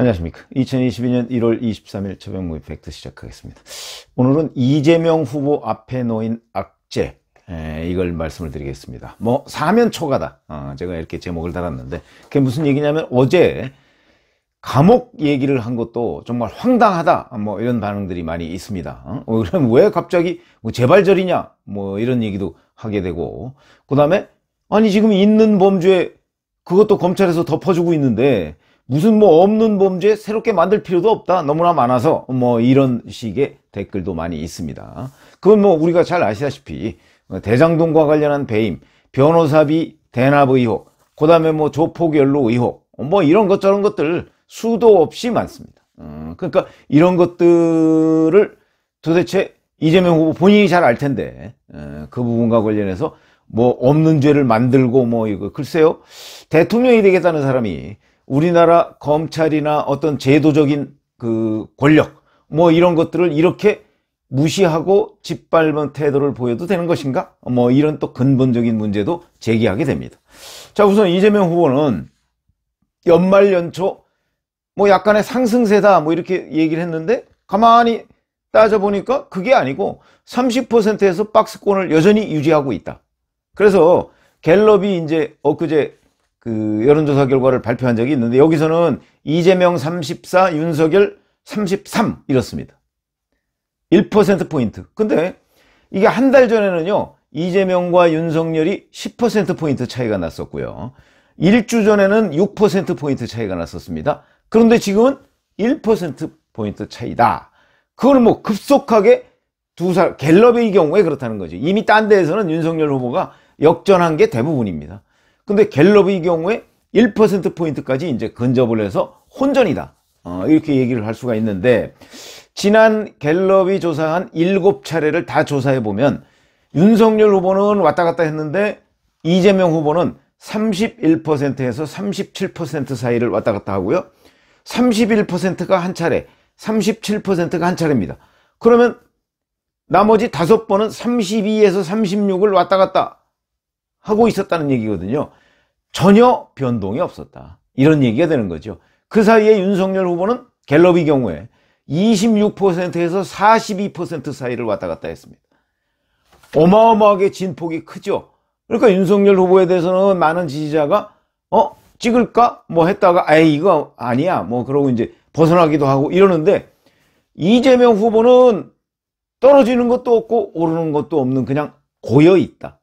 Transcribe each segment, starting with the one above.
안녕하십니까. 2022년 1월 23일 초병 무이펙트 시작하겠습니다. 오늘은 이재명 후보 앞에 놓인 악재, 에, 이걸 말씀을 드리겠습니다. 뭐, 사면 초가다 어, 제가 이렇게 제목을 달았는데, 그게 무슨 얘기냐면 어제 감옥 얘기를 한 것도 정말 황당하다. 뭐, 이런 반응들이 많이 있습니다. 어? 어 그럼 왜 갑자기 뭐 재발절이냐? 뭐, 이런 얘기도 하게 되고, 그 다음에, 아니, 지금 있는 범죄, 그것도 검찰에서 덮어주고 있는데, 무슨 뭐 없는 범죄 새롭게 만들 필요도 없다. 너무나 많아서 뭐 이런 식의 댓글도 많이 있습니다. 그건 뭐 우리가 잘 아시다시피 대장동과 관련한 배임, 변호사비 대납 의혹, 그 다음에 뭐 조폭연루 의혹, 뭐 이런 것 저런 것들 수도 없이 많습니다. 음, 그러니까 이런 것들을 도대체 이재명 후보 본인이 잘 알 텐데 에, 어, 그 부분과 관련해서 뭐 없는 죄를 만들고 뭐 이거 글쎄요 대통령이 되겠다는 사람이 우리나라 검찰이나 어떤 제도적인 그 권력 뭐 이런 것들을 이렇게 무시하고 짓밟은 태도를 보여도 되는 것인가? 뭐 이런 또 근본적인 문제도 제기하게 됩니다. 자 우선 이재명 후보는 연말 연초 뭐 약간의 상승세다 뭐 이렇게 얘기를 했는데 가만히 따져보니까 그게 아니고 30%에서 박스권을 여전히 유지하고 있다. 그래서 갤럽이 이제 엊그제 그 여론조사 결과를 발표한 적이 있는데 여기서는 이재명 34, 윤석열 33 이렇습니다. 1%포인트. 근데 이게 한 달 전에는요. 이재명과 윤석열이 10%포인트 차이가 났었고요. 1주 전에는 6%포인트 차이가 났었습니다. 그런데 지금은 1%포인트 차이다. 그거는 뭐 급속하게 두 살, 갤럽의 경우에 그렇다는 거죠. 이미 딴 데에서는 윤석열 후보가 역전한 게 대부분입니다. 근데 갤럽의 경우에 1%포인트까지 이제 근접을 해서 혼전이다. 어, 이렇게 얘기를 할 수가 있는데 지난 갤럽이 조사한 7차례를 다 조사해 보면 윤석열 후보는 왔다 갔다 했는데 이재명 후보는 31%에서 37% 사이를 왔다 갔다 하고요. 31%가 한 차례, 37%가 한 차례입니다. 그러면 나머지 다섯 번은 32에서 36을 왔다 갔다 하고 있었다는 얘기거든요. 전혀 변동이 없었다. 이런 얘기가 되는 거죠. 그 사이에 윤석열 후보는 갤럽의 경우에 26%에서 42% 사이를 왔다 갔다 했습니다. 어마어마하게 진폭이 크죠. 그러니까 윤석열 후보에 대해서는 많은 지지자가 어 찍을까 뭐 했다가 아이 이거 아니야 뭐 그러고 이제 벗어나기도 하고 이러는데 이재명 후보는 떨어지는 것도 없고 오르는 것도 없는 그냥 고여 있다.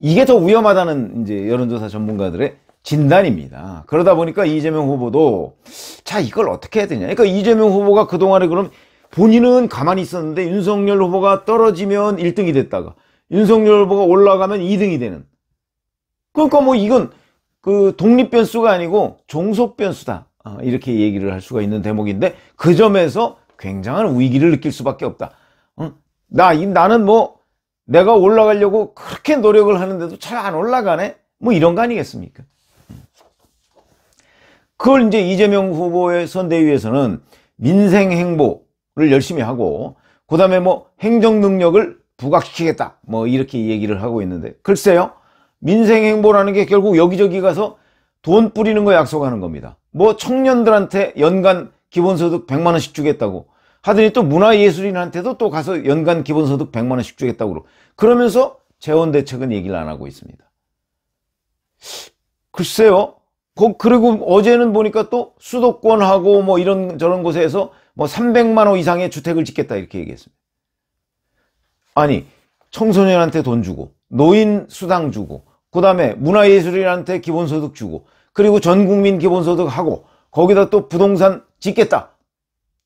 이게 더 위험하다는 이제 여론조사 전문가들의 진단입니다. 그러다 보니까 이재명 후보도 자 이걸 어떻게 해야 되냐. 그러니까 이재명 후보가 그 동안에 그럼 본인은 가만히 있었는데 윤석열 후보가 떨어지면 1등이 됐다가 윤석열 후보가 올라가면 2등이 되는. 그러니까 뭐 이건 그 독립 변수가 아니고 종속 변수다. 아, 이렇게 얘기를 할 수가 있는 대목인데 그 점에서 굉장한 위기를 느낄 수밖에 없다. 나 나는 뭐 내가 올라가려고 그렇게 노력을 하는데도 잘 안 올라가네? 뭐 이런 거 아니겠습니까? 그걸 이제 이재명 후보의 선대위에서는 민생 행보를 열심히 하고 그 다음에 뭐 행정 능력을 부각시키겠다 뭐 이렇게 얘기를 하고 있는데 글쎄요 민생 행보라는 게 결국 여기저기 가서 돈 뿌리는 거 약속하는 겁니다 뭐 청년들한테 연간 기본소득 100만원씩 주겠다고 하더니 또 문화예술인한테도 또 가서 연간 기본소득 100만 원씩 주겠다고 그러고 그러면서 재원 대책은 얘기를 안 하고 있습니다. 글쎄요. 그리고 어제는 보니까 또 수도권하고 뭐 이런 저런 곳에서 뭐 300만 원 이상의 주택을 짓겠다 이렇게 얘기했습니다. 아니 청소년한테 돈 주고 노인 수당 주고 그 다음에 문화예술인한테 기본소득 주고 그리고 전국민 기본소득 하고 거기다 또 부동산 짓겠다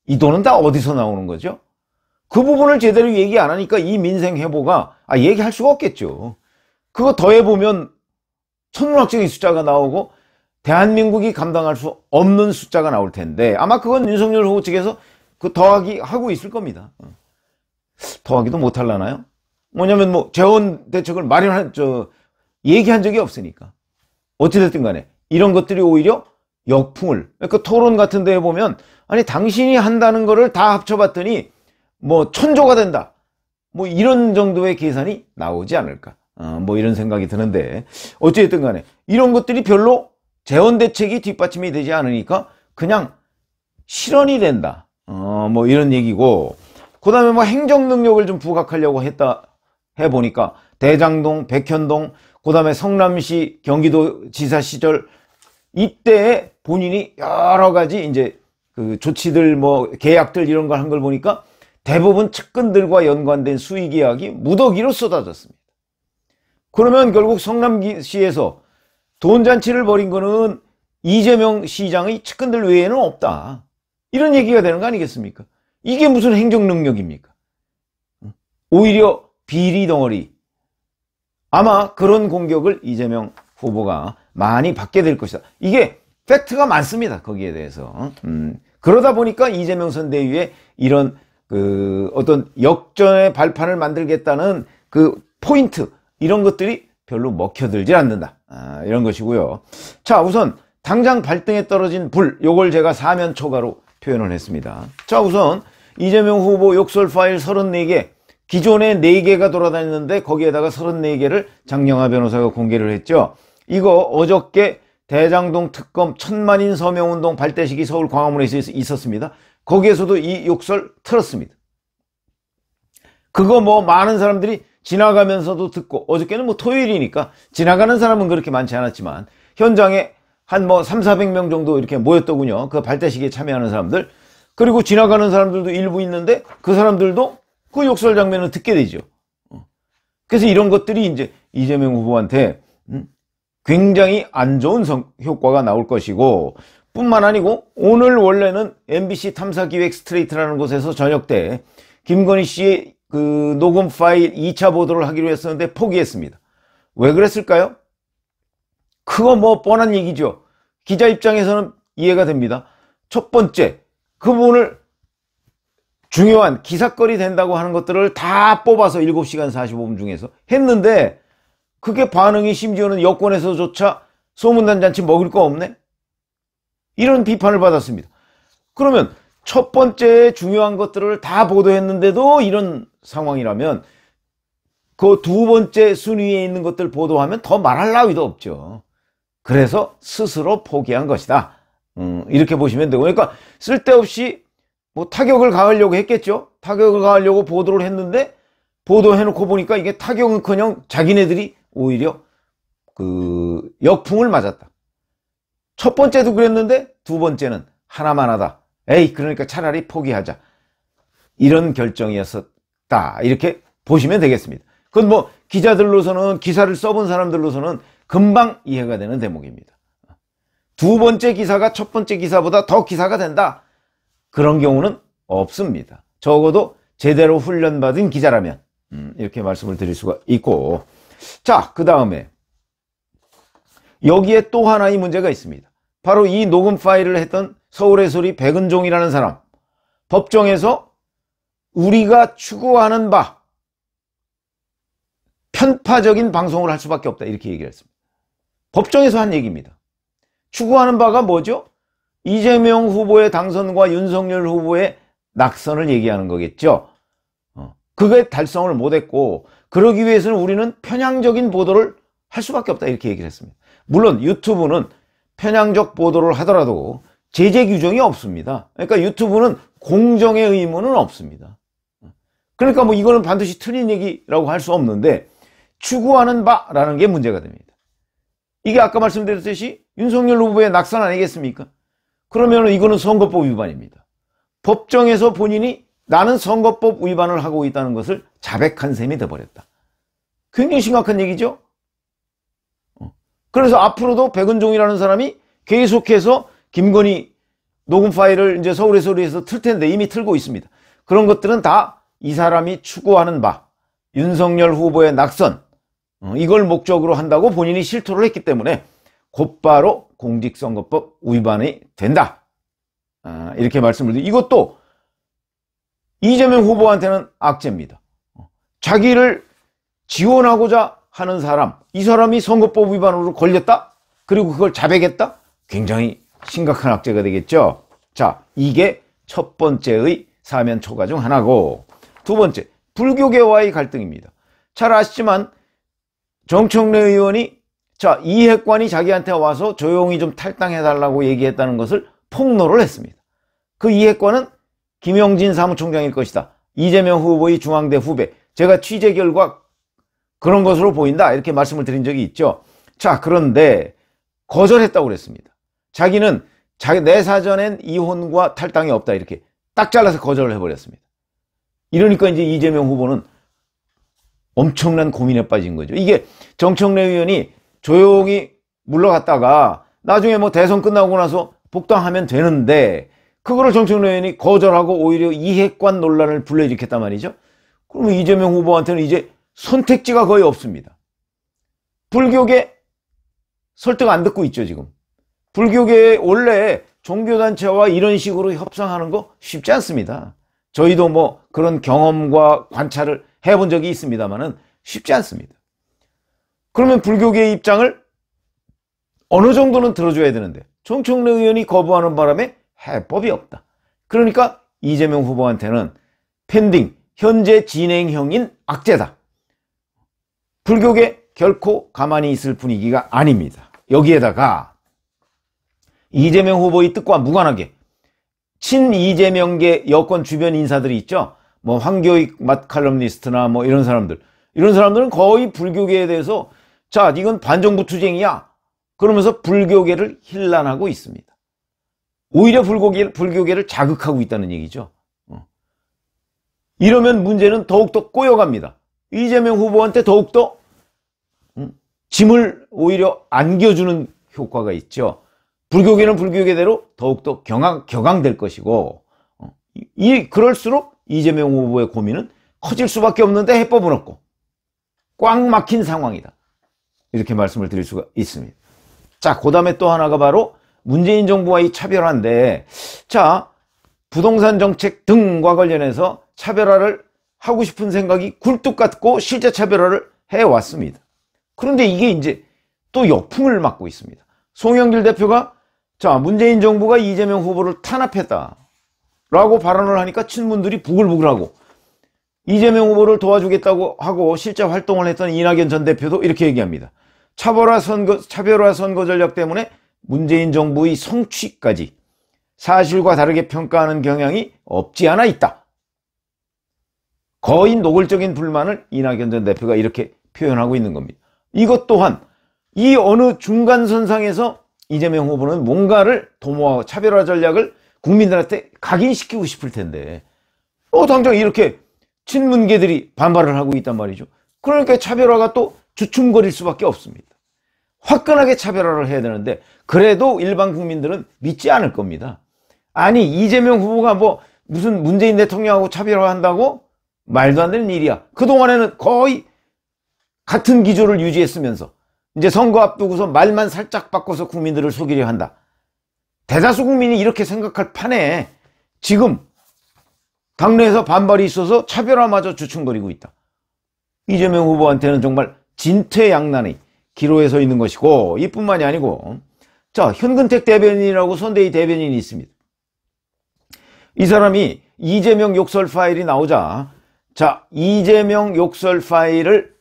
이 돈은 다 어디서 나오는 거죠? 그 부분을 제대로 얘기 안 하니까 이 민생 해보가 아, 얘기할 수가 없겠죠. 그거 더해보면 천문학적인 숫자가 나오고 대한민국이 감당할 수 없는 숫자가 나올 텐데 아마 그건 윤석열 후보 측에서 그 더하기 하고 있을 겁니다. 더하기도 못할라나요? 뭐냐면 뭐 재원 대책을 마련한 저 얘기한 적이 없으니까 어찌됐든 간에 이런 것들이 오히려 역풍을 그 토론 같은 데에 보면 아니 당신이 한다는 거를 다 합쳐봤더니 뭐 천조가 된다 뭐 이런 정도의 계산이 나오지 않을까 어, 뭐 이런 생각이 드는데 어찌됐든 간에 이런 것들이 별로 재원 대책이 뒷받침이 되지 않으니까 그냥 실현이 된다 어, 뭐 이런 얘기고 그 다음에 뭐 행정 능력을 좀 부각하려고 했다 해보니까 대장동 백현동 그 다음에 성남시 경기도 지사 시절 이때 본인이 여러 가지 이제 그 조치들 뭐 계약들 이런 걸 한 걸 보니까 대부분 측근들과 연관된 수익 계약이 무더기로 쏟아졌습니다. 그러면 결국 성남시에서 돈잔치를 벌인 거는 이재명 시장의 측근들 외에는 없다. 이런 얘기가 되는 거 아니겠습니까? 이게 무슨 행정 능력입니까? 오히려 비리 덩어리. 아마 그런 공격을 이재명 후보가 많이 받게 될 것이다. 이게 팩트가 많습니다. 거기에 대해서. 음. 그러다 보니까 이재명 선대위에 이런 그 어떤 역전의 발판을 만들겠다는 그 포인트 이런 것들이 별로 먹혀들지 않는다. 아, 이런 것이고요. 자, 우선 당장 발등에 떨어진 불 요걸 제가 사면 초과로 표현을 했습니다. 자, 우선 이재명 후보 욕설 파일 34개 기존에 4개가 돌아다녔는데 거기에다가 34개를 장영하 변호사가 공개를 했죠. 이거 어저께 대장동 특검 천만인 서명운동 발대식이 서울 광화문에 있었습니다. 거기에서도 이 욕설 틀었습니다. 그거 뭐 많은 사람들이 지나가면서도 듣고 어저께는 뭐 토요일이니까 지나가는 사람은 그렇게 많지 않았지만 현장에 한 뭐 3, 400명 정도 이렇게 모였더군요. 그 발대식에 참여하는 사람들. 그리고 지나가는 사람들도 일부 있는데 그 사람들도 그 욕설 장면을 듣게 되죠. 어. 그래서 이런 것들이 이제 이재명 후보한테 음? 굉장히 안 좋은 성, 효과가 나올 것이고 뿐만 아니고 오늘 원래는 MBC 탐사기획 스트레이트라는 곳에서 저녁 때 김건희 씨의 그 녹음 파일 2차 보도를 하기로 했었는데 포기했습니다. 왜 그랬을까요? 그거 뭐 뻔한 얘기죠. 기자 입장에서는 이해가 됩니다. 첫 번째, 그분을 중요한 기사거리 된다고 하는 것들을 다 뽑아서 7시간 45분 중에서 했는데 그게 반응이 심지어는 여권에서조차 소문난 잔치 먹을 거 없네? 이런 비판을 받았습니다. 그러면 첫 번째 중요한 것들을 다 보도했는데도 이런 상황이라면 그 두 번째 순위에 있는 것들 보도하면 더 말할 나위도 없죠. 그래서 스스로 포기한 것이다. 음, 이렇게 보시면 되고. 그러니까 쓸데없이 뭐 타격을 가하려고 했겠죠. 타격을 가하려고 보도를 했는데 보도해놓고 보니까 이게 타격은커녕 자기네들이 오히려 그 역풍을 맞았다. 첫 번째도 그랬는데 두 번째는 하나만 하다. 에이 그러니까 차라리 포기하자. 이런 결정이었었다. 이렇게 보시면 되겠습니다. 그건 뭐 기자들로서는 기사를 써본 사람들로서는 금방 이해가 되는 대목입니다. 두 번째 기사가 첫 번째 기사보다 더 기사가 된다. 그런 경우는 없습니다. 적어도 제대로 훈련받은 기자라면 음, 이렇게 말씀을 드릴 수가 있고 자, 그 다음에 여기에 또 하나의 문제가 있습니다. 바로 이 녹음 파일을 했던 서울의 소리 백은종이라는 사람. 법정에서 우리가 추구하는 바 편파적인 방송을 할 수밖에 없다 이렇게 얘기 했습니다. 법정에서 한 얘기입니다. 추구하는 바가 뭐죠? 이재명 후보의 당선과 윤석열 후보의 낙선을 얘기하는 거겠죠. 어, 그게 달성을 못했고 그러기 위해서는 우리는 편향적인 보도를 할 수밖에 없다 이렇게 얘기를 했습니다. 물론 유튜브는 편향적 보도를 하더라도 제재 규정이 없습니다. 그러니까 유튜브는 공정의 의무는 없습니다. 그러니까 뭐 이거는 반드시 틀린 얘기라고 할 수 없는데 추구하는 바라는 게 문제가 됩니다. 이게 아까 말씀드렸듯이 윤석열 후보의 낙선 아니겠습니까? 그러면 이거는 선거법 위반입니다. 법정에서 본인이 나는 선거법 위반을 하고 있다는 것을 자백한 셈이 돼버렸다. 굉장히 심각한 얘기죠. 어. 그래서 앞으로도 백은종이라는 사람이 계속해서 김건희 녹음 파일을 이제 서울의 소리에서 틀 텐데 이미 틀고 있습니다. 그런 것들은 다 이 사람이 추구하는 바 윤석열 후보의 낙선 어, 이걸 목적으로 한다고 본인이 실토를 했기 때문에 곧바로 공직선거법 위반이 된다. 아, 이렇게 말씀을 드리고 이것도 이재명 후보한테는 악재입니다. 자기를 지원하고자 하는 사람, 이 사람이 선거법 위반으로 걸렸다? 그리고 그걸 자백했다? 굉장히 심각한 악재가 되겠죠. 자, 이게 첫 번째의 사면 초과 중 하나고 두 번째, 불교계와의 갈등입니다. 잘 아시지만 정청래 의원이 자, 이 핵관이 자기한테 와서 조용히 좀 탈당해달라고 얘기했다는 것을 폭로를 했습니다. 그이 핵관은 김용진 사무총장일 것이다. 이재명 후보의 중앙대 후배. 제가 취재 결과 그런 것으로 보인다. 이렇게 말씀을 드린 적이 있죠. 자, 그런데 거절했다고 그랬습니다. 자기는 자기 내 사전엔 이혼과 탈당이 없다. 이렇게 딱 잘라서 거절을 해버렸습니다. 이러니까 이제 이재명 후보는 엄청난 고민에 빠진 거죠. 이게 정청래 의원이 조용히 물러갔다가 나중에 뭐 대선 끝나고 나서 복당하면 되는데 그거를 정청래 의원이 거절하고 오히려 이핵관 논란을 불러일으켰단 말이죠. 그러면 이재명 후보한테는 이제 선택지가 거의 없습니다. 불교계 설득 안 듣고 있죠 지금. 불교계 원래 종교단체와 이런 식으로 협상하는 거 쉽지 않습니다. 저희도 뭐 그런 경험과 관찰을 해본 적이 있습니다만은 쉽지 않습니다. 그러면 불교계의 입장을 어느 정도는 들어줘야 되는데 정청래 의원이 거부하는 바람에 해법이 없다. 그러니까 이재명 후보한테는 팬딩 현재 진행형인 악재다. 불교계 결코 가만히 있을 분위기가 아닙니다. 여기에다가 이재명 후보의 뜻과 무관하게 친 이재명계 여권 주변 인사들이 있죠. 뭐 황교익 맛칼럼니스트나 뭐 이런 사람들. 이런 사람들은 거의 불교계에 대해서 자 이건 반정부 투쟁이야. 그러면서 불교계를 힐난하고 있습니다. 오히려 불고기, 불교계를 자극하고 있다는 얘기죠. 어. 이러면 문제는 더욱더 꼬여갑니다. 이재명 후보한테 더욱더 음, 짐을 오히려 안겨주는 효과가 있죠. 불교계는 불교계대로 더욱더 경악, 격앙될 것이고 어, 이 그럴수록 이재명 후보의 고민은 커질 수밖에 없는데 해법은 없고 꽉 막힌 상황이다. 이렇게 말씀을 드릴 수가 있습니다. 자, 그 다음에 또 하나가 바로 문재인 정부와의 차별화인데 자 부동산 정책 등과 관련해서 차별화를 하고 싶은 생각이 굴뚝 같고 실제 차별화를 해왔습니다. 그런데 이게 이제 또 역풍을 맞고 있습니다. 송영길 대표가 자 문재인 정부가 이재명 후보를 탄압했다 라고 발언을 하니까 친문들이 부글부글하고 이재명 후보를 도와주겠다고 하고 실제 활동을 했던 이낙연 전 대표도 이렇게 얘기합니다. 차별화 선거, 차별화 선거 전략 때문에 문재인 정부의 성취까지 사실과 다르게 평가하는 경향이 없지 않아 있다. 거의 노골적인 불만을 이낙연 전 대표가 이렇게 표현하고 있는 겁니다. 이것 또한 이 어느 중간선상에서 이재명 후보는 뭔가를 도모하고 차별화 전략을 국민들한테 각인시키고 싶을 텐데 어 당장 이렇게 친문계들이 반발을 하고 있단 말이죠. 그러니까 차별화가 또 주춤거릴 수밖에 없습니다. 화끈하게 차별화를 해야 되는데 그래도 일반 국민들은 믿지 않을 겁니다. 아니 이재명 후보가 뭐 무슨 문재인 대통령하고 차별화한다고? 말도 안 되는 일이야. 그동안에는 거의 같은 기조를 유지했으면서 이제 선거 앞두고서 말만 살짝 바꿔서 국민들을 속이려 한다. 대다수 국민이 이렇게 생각할 판에 지금 당내에서 반발이 있어서 차별화마저 주춤거리고 있다. 이재명 후보한테는 정말 진퇴양난이 기로에 서 있는 것이고 이뿐만이 아니고 자, 현근택 대변인이라고 선대위 대변인이 있습니다. 이 사람이 이재명 욕설 파일이 나오자 자, 이재명 욕설 파일을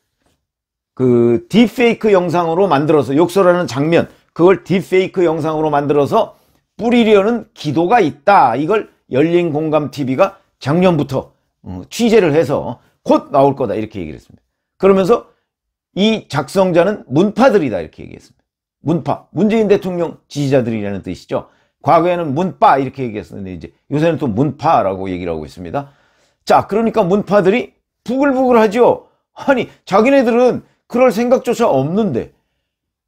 그 딥페이크 영상으로 만들어서 욕설하는 장면 그걸 딥페이크 영상으로 만들어서 뿌리려는 기도가 있다. 이걸 열린공감TV가 작년부터 어, 취재를 해서 곧 나올 거다 이렇게 얘기를 했습니다. 그러면서 이 작성자는 문파들이다 이렇게 얘기했습니다. 문파, 문재인 대통령 지지자들이라는 뜻이죠. 과거에는 문파 이렇게 얘기했었는데 이제 요새는 또 문파라고 얘기를 하고 있습니다. 자, 그러니까 문파들이 부글부글하죠. 아니, 자기네들은 그럴 생각조차 없는데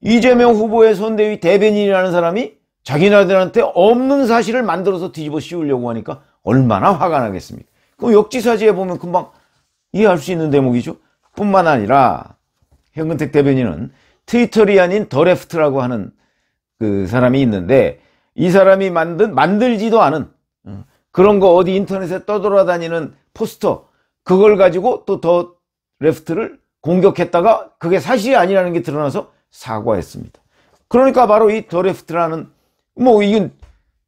이재명 후보의 선대위 대변인이라는 사람이 자기네들한테 없는 사실을 만들어서 뒤집어 씌우려고 하니까 얼마나 화가 나겠습니까? 그럼 역지사지에 보면 금방 이해할 수 있는 대목이죠. 뿐만 아니라 현근택 대변인은 트위터리안인 더 레프트라고 하는 그 사람이 있는데 이 사람이 만든 만들지도 않은 음, 그런 거 어디 인터넷에 떠돌아다니는 포스터 그걸 가지고 또 더 레프트를 공격했다가 그게 사실이 아니라는 게 드러나서 사과했습니다. 그러니까 바로 이 더 레프트라는 뭐 이건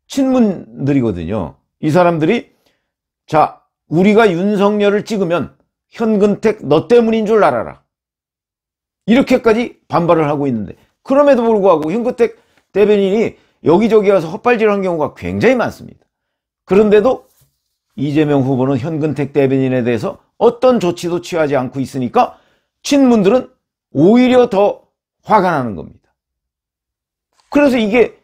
친문들이거든요. 이 사람들이 자 우리가 윤석열을 찍으면 현근택 너 때문인 줄 알아라. 이렇게까지 반발을 하고 있는데 그럼에도 불구하고 현근택 대변인이 여기저기 와서 헛발질한 경우가 굉장히 많습니다. 그런데도 이재명 후보는 현근택 대변인에 대해서 어떤 조치도 취하지 않고 있으니까 친문들은 오히려 더 화가 나는 겁니다. 그래서 이게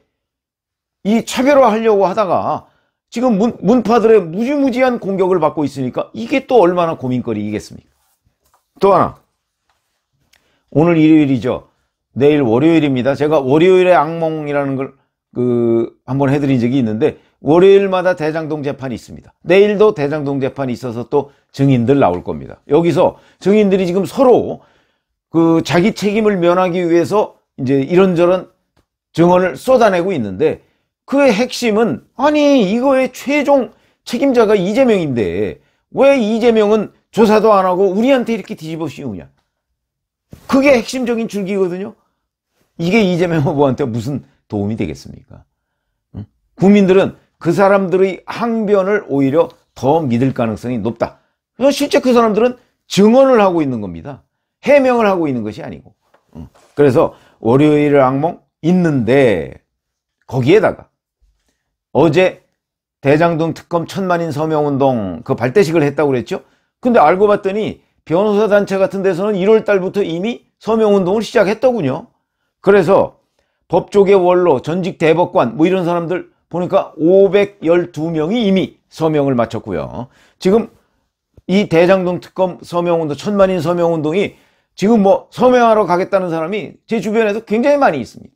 이 차별화하려고 하다가 지금 문, 문파들의 무지무지한 공격을 받고 있으니까 이게 또 얼마나 고민거리이겠습니까? 또 하나 오늘 일요일이죠. 내일 월요일입니다. 제가 월요일에 악몽이라는 걸그 한 번 해드린 적이 있는데 월요일마다 대장동 재판이 있습니다. 내일도 대장동 재판이 있어서 또 증인들 나올 겁니다. 여기서 증인들이 지금 서로 그 자기 책임을 면하기 위해서 이제 이런저런 증언을 쏟아내고 있는데 그의 핵심은 아니 이거의 최종 책임자가 이재명인데 왜 이재명은 조사도 안 하고 우리한테 이렇게 뒤집어 씌우냐 그게 핵심적인 줄기거든요. 이게 이재명 후보한테 무슨 도움이 되겠습니까? 응? 국민들은 그 사람들의 항변을 오히려 더 믿을 가능성이 높다. 실제 그 사람들은 증언을 하고 있는 겁니다. 해명을 하고 있는 것이 아니고. 응. 그래서 월요일 악몽 있는데 거기에다가 어제 대장동 특검 천만인 서명운동 그 발대식을 했다고 그랬죠? 근데 알고 봤더니 변호사 단체 같은 데서는 1월 달부터 이미 서명운동을 시작했더군요. 그래서 법조계 원로, 전직 대법관 뭐 이런 사람들 보니까 512명이 이미 서명을 마쳤고요. 지금 이 대장동 특검 서명운동, 천만인 서명운동이 지금 뭐 서명하러 가겠다는 사람이 제 주변에도 굉장히 많이 있습니다.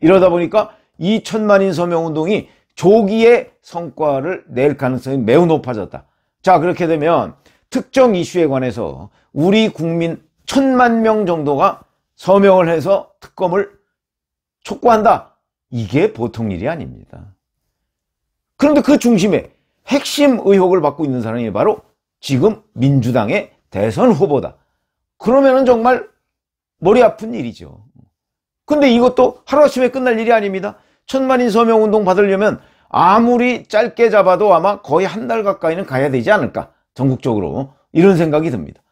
이러다 보니까 이 천만인 서명운동이 조기에 성과를 낼 가능성이 매우 높아졌다. 자 그렇게 되면 특정 이슈에 관해서 우리 국민 천만 명 정도가 서명을 해서 특검을 촉구한다. 이게 보통 일이 아닙니다. 그런데 그 중심에 핵심 의혹을 받고 있는 사람이 바로 지금 민주당의 대선 후보다. 그러면 정말 머리 아픈 일이죠. 근데 이것도 하루아침에 끝날 일이 아닙니다. 천만인 서명운동 받으려면 아무리 짧게 잡아도 아마 거의 한 달 가까이는 가야 되지 않을까. 전국적으로 이런 생각이 듭니다.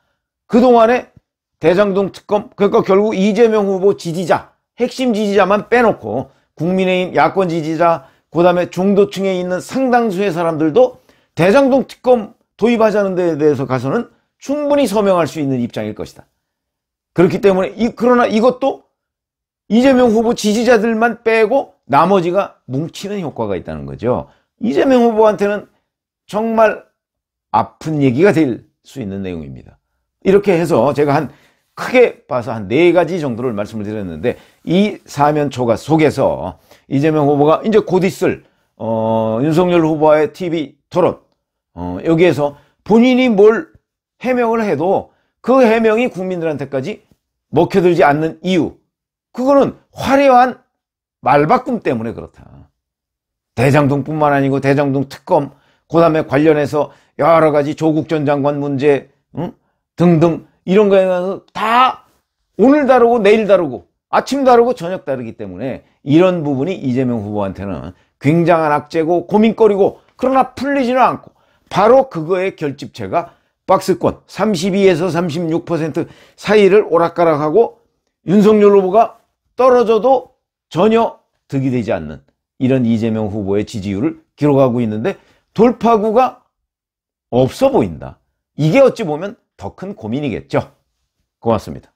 그동안에 대장동 특검 그러니까 결국 이재명 후보 지지자 핵심 지지자만 빼놓고 국민의힘 야권 지지자 그 다음에 중도층에 있는 상당수의 사람들도 대장동 특검 도입하자는 데에 대해서 가서는 충분히 서명할 수 있는 입장일 것이다. 그렇기 때문에 이, 그러나 이것도 이재명 후보 지지자들만 빼고 나머지가 뭉치는 효과가 있다는 거죠. 이재명 후보한테는 정말 아픈 얘기가 될 수 있는 내용입니다. 이렇게 해서 제가 한 크게 봐서 한 네 가지 정도를 말씀을 드렸는데 이 사면초가 속에서 이재명 후보가 이제 곧 있을 어, 윤석열 후보와의 TV 토론 어, 여기에서 본인이 뭘 해명을 해도 그 해명이 국민들한테까지 먹혀들지 않는 이유 그거는 화려한 말바꿈 때문에 그렇다. 대장동뿐만 아니고 대장동 특검 그 다음에 관련해서 여러 가지 조국 전 장관 문제 응? 등등 이런 거에 대해서다 오늘 다르고 내일 다르고 아침 다르고 저녁 다르기 때문에 이런 부분이 이재명 후보한테는 굉장한 악재고 고민거리고 그러나 풀리지는 않고 바로 그거의 결집체가 박스권 32에서 36% 사이를 오락가락하고 윤석열 후보가 떨어져도 전혀 득이 되지 않는 이런 이재명 후보의 지지율을 기록하고 있는데 돌파구가 없어 보인다. 이게 어찌 보면 더 큰 고민이겠죠. 고맙습니다.